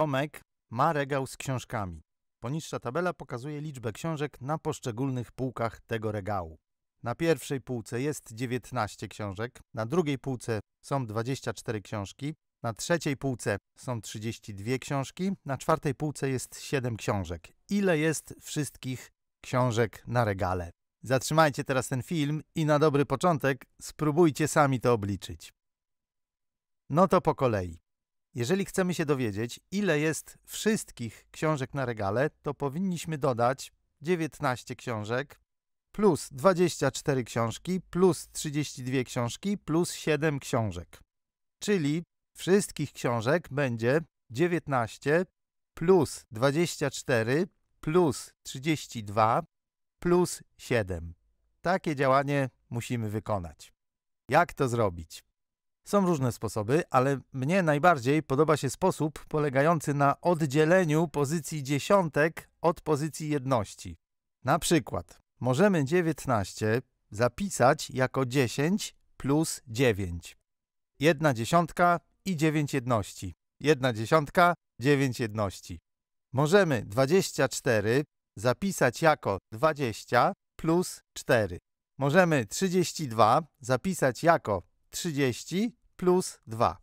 Tomek ma regał z książkami. Poniższa tabela pokazuje liczbę książek na poszczególnych półkach tego regału. Na pierwszej półce jest 19 książek, na drugiej półce są 24 książki, na trzeciej półce są 32 książki, na czwartej półce jest 7 książek. Ile jest wszystkich książek na regale? Zatrzymajcie teraz ten film i na dobry początek spróbujcie sami to obliczyć. No to po kolei. Jeżeli chcemy się dowiedzieć, ile jest wszystkich książek na regale, to powinniśmy dodać 19 książek plus 24 książki plus 32 książki plus 7 książek. Czyli wszystkich książek będzie 19 plus 24 plus 32 plus 7. Takie działanie musimy wykonać. Jak to zrobić? Są różne sposoby, ale mnie najbardziej podoba się sposób polegający na oddzieleniu pozycji dziesiątek od pozycji jedności. Na przykład możemy 19 zapisać jako 10 plus 9. Jedna dziesiątka i 9 jedności. Jedna dziesiątka, 9 jedności. Możemy 24 zapisać jako 20 plus 4. Możemy 32 zapisać jako 30 plus 2.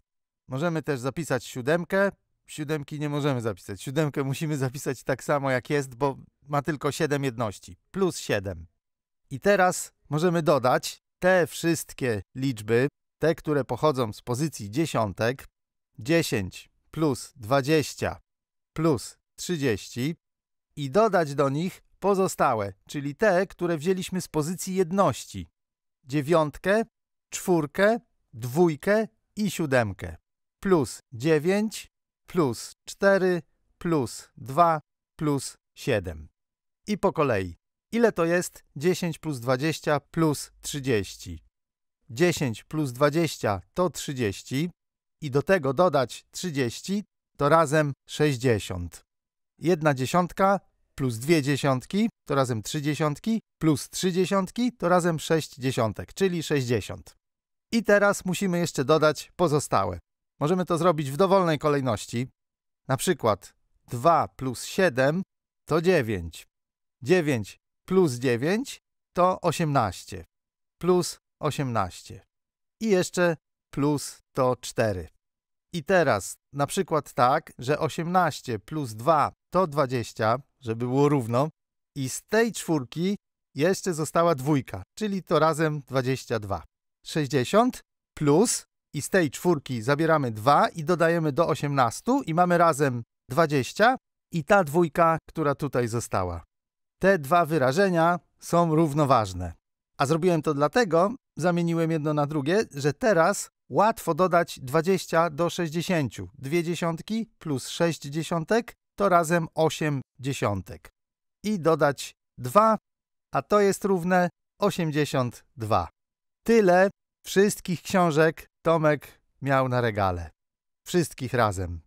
Możemy też zapisać siódemkę. Siódemki nie możemy zapisać. Siódemkę musimy zapisać tak samo jak jest, bo ma tylko 7 jedności. Plus 7. I teraz możemy dodać te wszystkie liczby, te, które pochodzą z pozycji dziesiątek. 10 plus 20 plus 30 i dodać do nich pozostałe, czyli te, które wzięliśmy z pozycji jedności. Dziewiątkę, czwórkę dwójkę i siódemkę. Plus 9, plus 4, plus 2, plus 7. I po kolei. Ile to jest 10 plus 20 plus 30? 10 plus 20 to 30 i do tego dodać 30 to razem 60. Jedna dziesiątka plus dwie dziesiątki to razem trzy dziesiątki plus trzy dziesiątki to razem sześć dziesiątek, czyli 60. I teraz musimy jeszcze dodać pozostałe. Możemy to zrobić w dowolnej kolejności. Na przykład 2 plus 7 to 9. 9 plus 9 to 18. Plus 18. I jeszcze plus to 4. I teraz na przykład tak, że 18 plus 2 to 20, żeby było równo. I z tej czwórki jeszcze została dwójka, czyli to razem 22. 60 plus i z tej czwórki zabieramy 2 i dodajemy do 18 i mamy razem 20 i ta dwójka, która tutaj została. Te dwa wyrażenia są równoważne. A zrobiłem to dlatego, zamieniłem jedno na drugie, że teraz łatwo dodać 20 do 60. Dwie dziesiątki plus 6 dziesiątek to razem 8 dziesiątek. I dodać 2, a to jest równe 82. Tyle wszystkich książek Tomek miał na regale. Wszystkich razem.